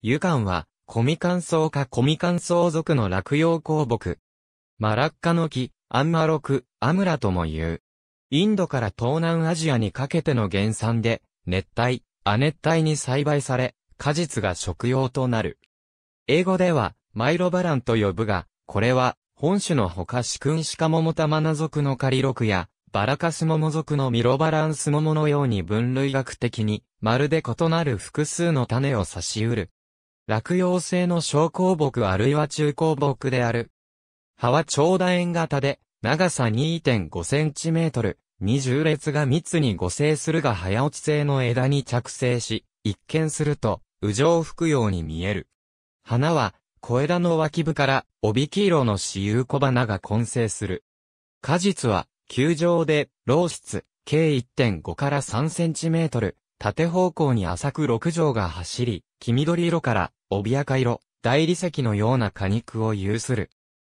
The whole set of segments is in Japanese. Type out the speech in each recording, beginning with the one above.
ユカンは、コミカンウかコミカンウ属の落葉鉱木。マラッカの木、アンマロク、アムラとも言う。インドから東南アジアにかけての原産で、熱帯、亜熱帯に栽培され、果実が食用となる。英語では、マイロバランと呼ぶが、これは、本種のほかシクンシカモモタマナ属のカリロクや、バラカスモモ属のミロバランスモモのように分類学的に、まるで異なる複数の種を差し得る。落葉性の小鉱木あるいは中鉱木である。葉は長楕円型で、長さ2.5センチメートル、二重列が密に互生するが早落ち性の枝に着生し、一見すると、ょう吹くように見える。花は、小枝の脇部から、帯黄色の私有小花が混成する。果実は、球状で、老質、計1.5から3センチメートル、縦方向に浅く6畳が走り、黄緑色から帯やか色大理石のような果肉を有する。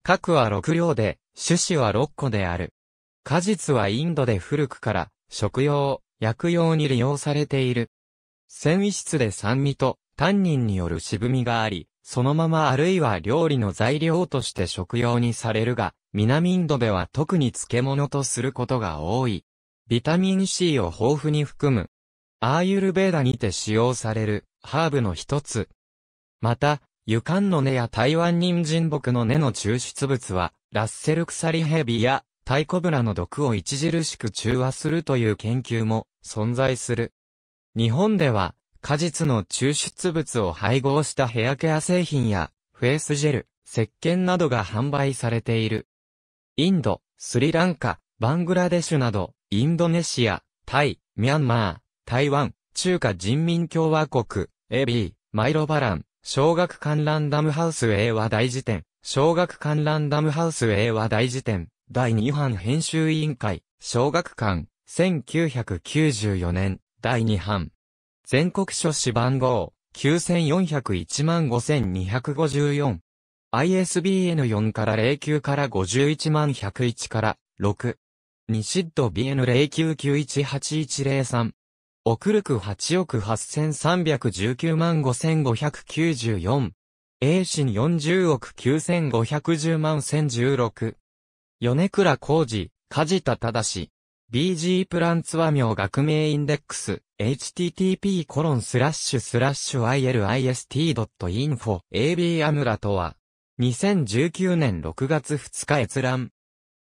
核は6両で、種子は6個である。果実はインドで古くから、食用、薬用に利用されている。繊維質で酸味と、タンニンによる渋みがあり、そのままあるいは料理の材料として食用にされるが、南インドでは特に漬物とすることが多い。ビタミン C を豊富に含む。アーユルベーダにて使用されるハーブの一つ。また、湯カの根や台湾人参木の根の抽出物は、ラッセル鎖蛇やタイコブラの毒を著しく中和するという研究も存在する。日本では、果実の抽出物を配合したヘアケア製品や、フェイスジェル、石鹸などが販売されている。インド、スリランカ、バングラデシュなど、インドネシア、タイ、ミャンマー、台湾、中華人民共和国、エビー、マイロバラン、小学館ランダムハウス A は大辞典。小学館ランダムハウス A は大辞典。第2版編集委員会。小学館。1994年。第2版。全国書誌番号。94015254。ISBN 4から09から51万101から6。ニシッド BN09918103。奥るく8億8319万5594。英心40億9510万1016。米倉浩二、梶田正。BG プランツ和名学名インデックス、http コロンスラッシュスラッシュ ilist.info AB アムラとは、2019年6月2日閲覧。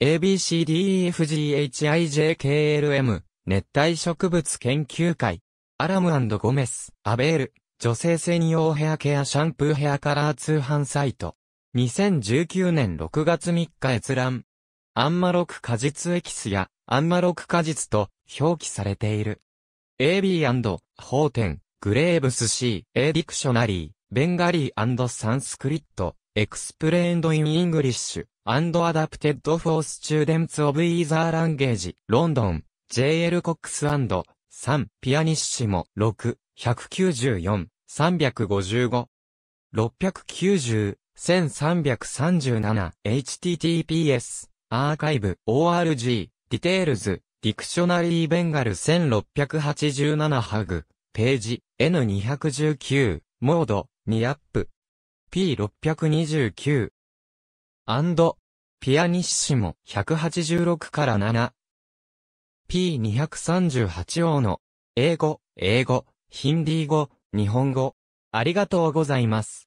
ABCDEFGHIJKLM 熱帯植物研究会、アラムゴメス、アベール、女性専用ヘアケアシャンプーヘアカラー通販サイト。2019年6月3日閲覧。アンマロク果実エキスやアンマロク果実と表記されている。AB& 法典、グレーブス C、A ディクショナリー、ベンガリーサンスクリット、エクスプレーンドインイングリッシュ、アアダプテッドフォースチューデンツオブイーザーランゲージ、ロンドン、J.L. コックス &3、ピアニッシモ、6、194、355、690、1337、https、アーカイブ、org、ディテールズ、ディクショナリーベンガル1687ハグ、ページ、N219、モード、2アップ、P629、アンド、ピアニッシモ186から7、P238 王の、英語、英語、ヒンディー語、日本語。ありがとうございます。